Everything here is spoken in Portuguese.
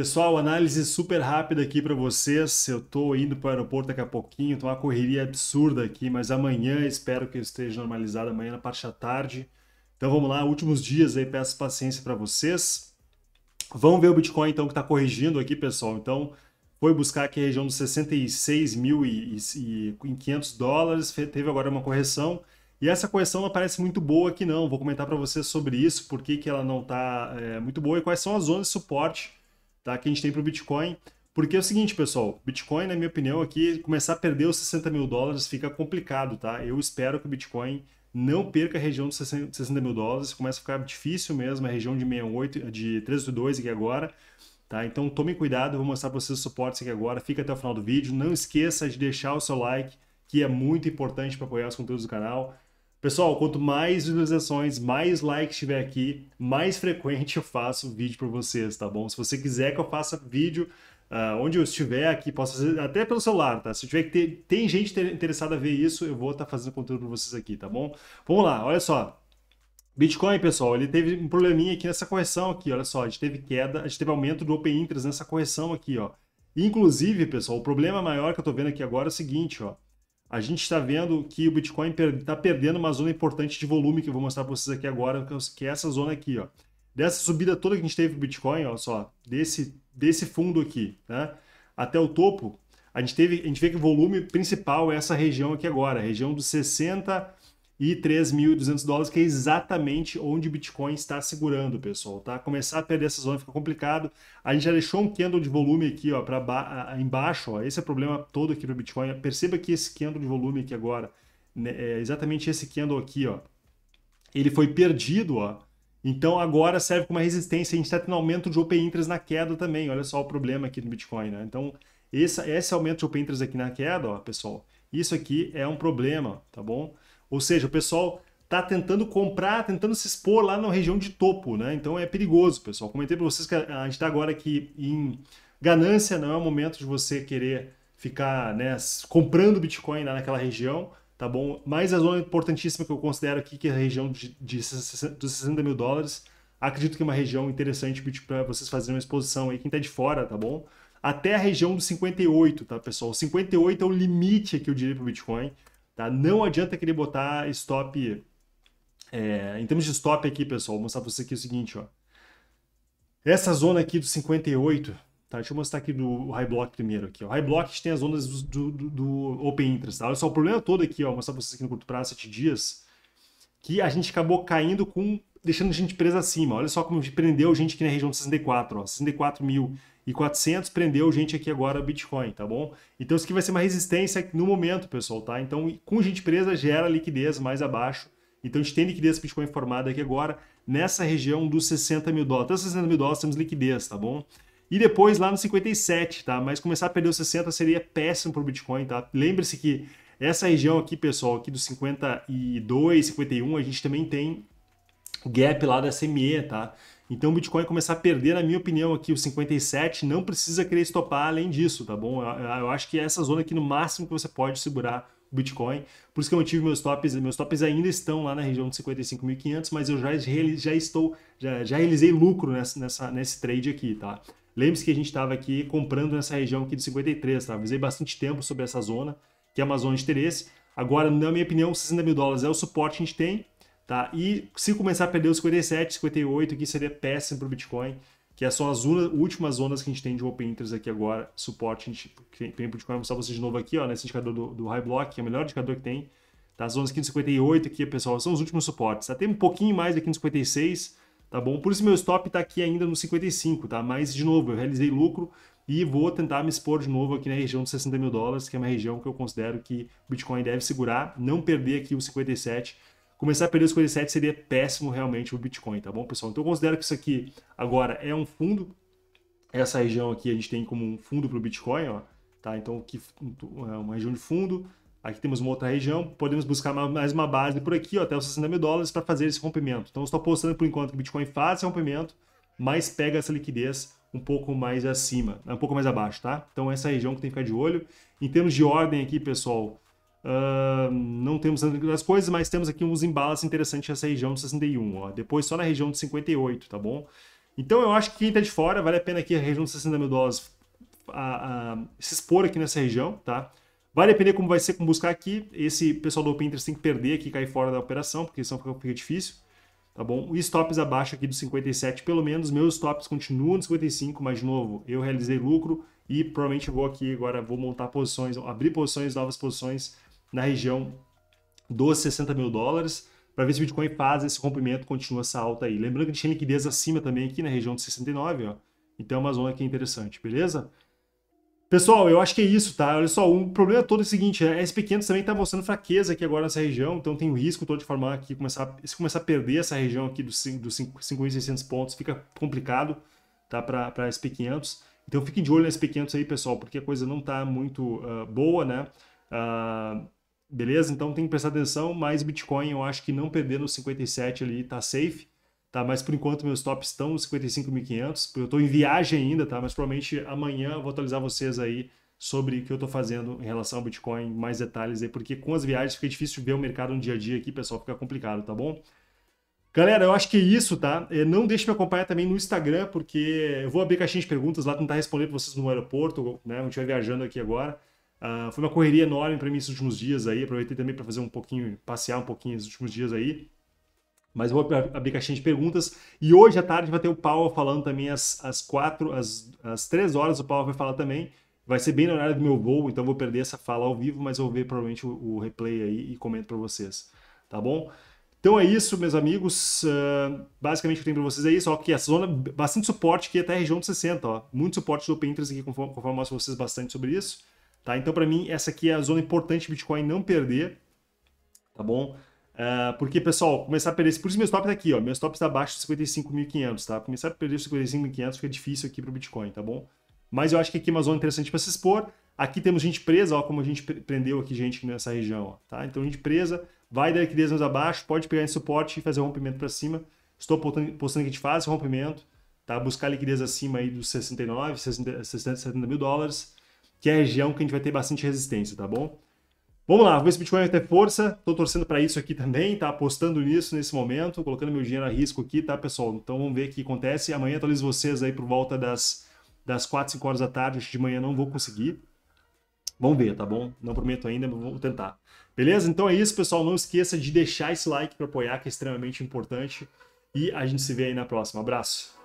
Pessoal, análise super rápida aqui para vocês. Eu estou indo para o aeroporto daqui a pouquinho, tô uma correria absurda aqui, mas amanhã espero que eu esteja normalizado amanhã na parte da tarde. Então vamos lá, últimos dias aí, peço paciência para vocês. Vamos ver o Bitcoin então que está corrigindo aqui, pessoal. Então foi buscar aqui a região dos 66 mil e, e, e 500 dólares, teve agora uma correção. E essa correção não parece muito boa aqui não. Vou comentar para vocês sobre isso, por que, que ela não está é, eh, muito boa e quais são as zonas de suporte tá? que a gente tem para o Bitcoin. Porque é o seguinte, pessoal, Bitcoin, na minha opinião, aqui, começar a perder os 60 mil dólares fica complicado, tá? Eu espero que o Bitcoin não perca a região dos 60 mil dólares, começa a ficar difícil mesmo, a região de 68, de 32 aqui agora, tá? Então tomem cuidado, eu vou mostrar para vocês os suportes aqui agora, fica até o final do vídeo, não esqueça de deixar o seu like, que é muito importante para apoiar os conteúdos do canal, Pessoal, quanto mais visualizações, mais likes tiver aqui, mais frequente eu faço vídeo para vocês, tá bom? Se você quiser que eu faça vídeo uh, onde eu estiver aqui, posso fazer até pelo celular, tá? Se tiver que ter, tem gente interessada a ver isso, eu vou estar tá fazendo conteúdo para vocês aqui, tá bom? Vamos lá, olha só. Bitcoin, pessoal, ele teve um probleminha aqui nessa correção aqui, olha só, a gente teve queda, a gente teve aumento do Open Interest nessa correção aqui, ó. Inclusive, pessoal, o problema maior que eu tô vendo aqui agora é o seguinte, ó a gente está vendo que o Bitcoin está perdendo uma zona importante de volume que eu vou mostrar para vocês aqui agora, é que é essa zona aqui, ó. Dessa subida toda que a gente teve o Bitcoin, olha só, desse, desse fundo aqui, né? Até o topo, a gente teve, a gente vê que o volume principal é essa região aqui agora, região dos 60 e 3.200 dólares, que é exatamente onde o Bitcoin está segurando, pessoal, tá? Começar a perder essa zona fica complicado. A gente já deixou um candle de volume aqui, ó, para embaixo, ó. Esse é o problema todo aqui para o Bitcoin. Perceba que esse candle de volume aqui agora, né, é exatamente esse candle aqui, ó, ele foi perdido, ó. Então agora serve como uma resistência. A gente está tendo aumento de open interest na queda também. Olha só o problema aqui do Bitcoin, né? Então esse, esse aumento de open interest aqui na queda, ó, pessoal, isso aqui é um problema, tá bom? Ou seja, o pessoal está tentando comprar, tentando se expor lá na região de topo, né? Então é perigoso, pessoal. Comentei para vocês que a gente está agora aqui em ganância, não é o momento de você querer ficar né, comprando Bitcoin lá naquela região, tá bom? Mas a zona importantíssima que eu considero aqui, que é a região de, de 60, dos 60 mil dólares, acredito que é uma região interessante para vocês fazerem uma exposição aí, quem está de fora, tá bom? Até a região dos 58, tá, pessoal? O 58 é o limite aqui eu diria para o Bitcoin. Tá? Não adianta querer botar stop. É, em termos de stop aqui, pessoal, vou mostrar para você aqui o seguinte, ó. Essa zona aqui do 58, tá? Deixa eu mostrar aqui do high block primeiro aqui. O high block tem as zonas do, do, do open interest, tá? Olha só, o problema todo aqui, ó, vou mostrar para vocês aqui no curto prazo, 7 dias, que a gente acabou caindo com deixando a gente presa acima. Olha só como prendeu a gente aqui na região de 64, ó, 64 mil e 400 prendeu gente aqui agora Bitcoin, tá bom? Então isso aqui vai ser uma resistência no momento, pessoal, tá? Então com gente presa gera liquidez mais abaixo. Então a gente tem liquidez Bitcoin formada aqui agora nessa região dos 60 mil dólares. Então, Até 60 mil dólares temos liquidez, tá bom? E depois lá no 57, tá? Mas começar a perder os 60 seria péssimo para o Bitcoin, tá? Lembre-se que essa região aqui, pessoal, aqui dos 52, 51, a gente também tem gap lá da SME, tá? Então o Bitcoin começar a perder, na minha opinião, aqui os 57, não precisa querer estopar além disso, tá bom? Eu, eu acho que é essa zona aqui no máximo que você pode segurar o Bitcoin. Por isso que eu mantive meus tops, meus tops ainda estão lá na região de 55.500, mas eu já, já estou, já, já realizei lucro nessa, nessa, nesse trade aqui, tá? Lembre-se que a gente estava aqui comprando nessa região aqui de 53, tá? Avisei bastante tempo sobre essa zona, que é uma zona de interesse. Agora, na minha opinião, 60 mil dólares é o suporte que a gente tem. Tá? E se começar a perder os 57, 58, que seria péssimo para o Bitcoin, que é são as últimas zonas que a gente tem de open interest aqui agora, suporte, a gente tem para o Bitcoin, vou mostrar vocês de novo aqui, ó, nesse indicador do, do High Block, que é o melhor indicador que tem, tá? As zonas 558 aqui, pessoal, são os últimos suportes, tá? Tem um pouquinho mais aqui no 56, tá bom? Por isso meu stop está aqui ainda no 55, tá? Mas, de novo, eu realizei lucro e vou tentar me expor de novo aqui na região dos 60 mil dólares, que é uma região que eu considero que o Bitcoin deve segurar, não perder aqui os 57 Começar a perder os 47 seria péssimo realmente o Bitcoin, tá bom, pessoal? Então eu considero que isso aqui agora é um fundo. Essa região aqui a gente tem como um fundo para o Bitcoin, ó, tá? Então aqui é uma região de fundo. Aqui temos uma outra região, podemos buscar mais uma base por aqui, ó, até os 60 mil dólares para fazer esse rompimento. Então, estou apostando por enquanto que o Bitcoin faz esse rompimento, mas pega essa liquidez um pouco mais acima, um pouco mais abaixo, tá? Então, essa região que tem que ficar de olho. Em termos de ordem aqui, pessoal, Uh, não temos as coisas, mas temos aqui uns embalas interessantes nessa região de 61, ó. Depois só na região de 58, tá bom? Então eu acho que quem tá de fora, vale a pena aqui a região de 60 mil dólares a, a, se expor aqui nessa região, tá? Vai depender como vai ser como buscar aqui. Esse pessoal do Pinterest tem que perder aqui, cair fora da operação, porque senão fica, fica difícil. Tá bom? Os stops abaixo aqui dos 57, pelo menos. Meus stops continuam nos 55, mas de novo, eu realizei lucro e provavelmente vou aqui agora, vou montar posições, abrir posições, novas posições na região dos 60 mil dólares para ver se o Bitcoin faz esse rompimento, continua essa alta aí. Lembrando que a gente tem liquidez acima também aqui na região de 69, ó. Então é uma zona que é interessante, beleza? Pessoal, eu acho que é isso, tá? Olha só, o problema todo é o seguinte, né? SP500 também está mostrando fraqueza aqui agora nessa região, então tem o risco todo de formar aqui, começar, se começar a perder essa região aqui dos, dos 5.600 pontos, fica complicado, tá? Para SP500. Então fiquem de olho na SP500 aí, pessoal, porque a coisa não está muito uh, boa, né? Uh, Beleza? Então tem que prestar atenção, mais Bitcoin eu acho que não perder no 57 ali tá safe, tá? Mas por enquanto meus tops estão nos 55.500, eu estou em viagem ainda, tá? Mas provavelmente amanhã eu vou atualizar vocês aí sobre o que eu estou fazendo em relação ao Bitcoin, mais detalhes aí, porque com as viagens fica difícil ver o mercado no dia a dia aqui, pessoal, fica complicado, tá bom? Galera, eu acho que é isso, tá? É, não deixe me acompanhar também no Instagram, porque eu vou abrir caixinha de perguntas lá, tentar responder para vocês no aeroporto, né? A estiver viajando aqui agora. Uh, foi uma correria enorme para mim esses últimos dias aí. Aproveitei também para fazer um pouquinho, passear um pouquinho esses últimos dias aí. Mas vou abrir caixinha de perguntas. E hoje à tarde vai ter o Paulo falando também às, às quatro, às, às três horas. O Paulo vai falar também. Vai ser bem na hora do meu voo, então vou perder essa fala ao vivo, mas vou ver provavelmente o, o replay aí e comento para vocês. Tá bom? Então é isso, meus amigos. Uh, basicamente o que tenho para vocês é isso. Ó, que essa zona, bastante suporte aqui até a região de 60. Ó. Muito suporte do Pinterest aqui, conforme, conforme eu mostro vocês bastante sobre isso. Tá? Então, para mim, essa aqui é a zona importante Bitcoin não perder, tá bom? Uh, porque, pessoal, começar a perder... Por isso meu stop está aqui, ó. Meus stop está abaixo de 55.500, tá? Começar a perder os 55.500 fica difícil aqui para o Bitcoin, tá bom? Mas eu acho que aqui é uma zona interessante para se expor. Aqui temos gente presa, ó, como a gente prendeu aqui gente nessa região, ó, tá? Então, gente presa, vai dar liquidez mais abaixo, pode pegar em suporte e fazer o rompimento para cima. Estou postando, que a gente faz rompimento, tá? Buscar liquidez acima aí dos 69, 60 70 mil dólares que é a região que a gente vai ter bastante resistência, tá bom? Vamos lá, vamos ver se o Bitcoin vai ter força. Estou torcendo para isso aqui também, tá? Apostando nisso nesse momento, colocando meu dinheiro a risco aqui, tá, pessoal? Então vamos ver o que acontece. Amanhã atualizo vocês aí por volta das, das 4, 5 horas da tarde. Acho de manhã não vou conseguir. Vamos ver, tá bom? Não prometo ainda, mas vou tentar. Beleza? Então é isso, pessoal. Não esqueça de deixar esse like para apoiar, que é extremamente importante. E a gente se vê aí na próxima. Abraço!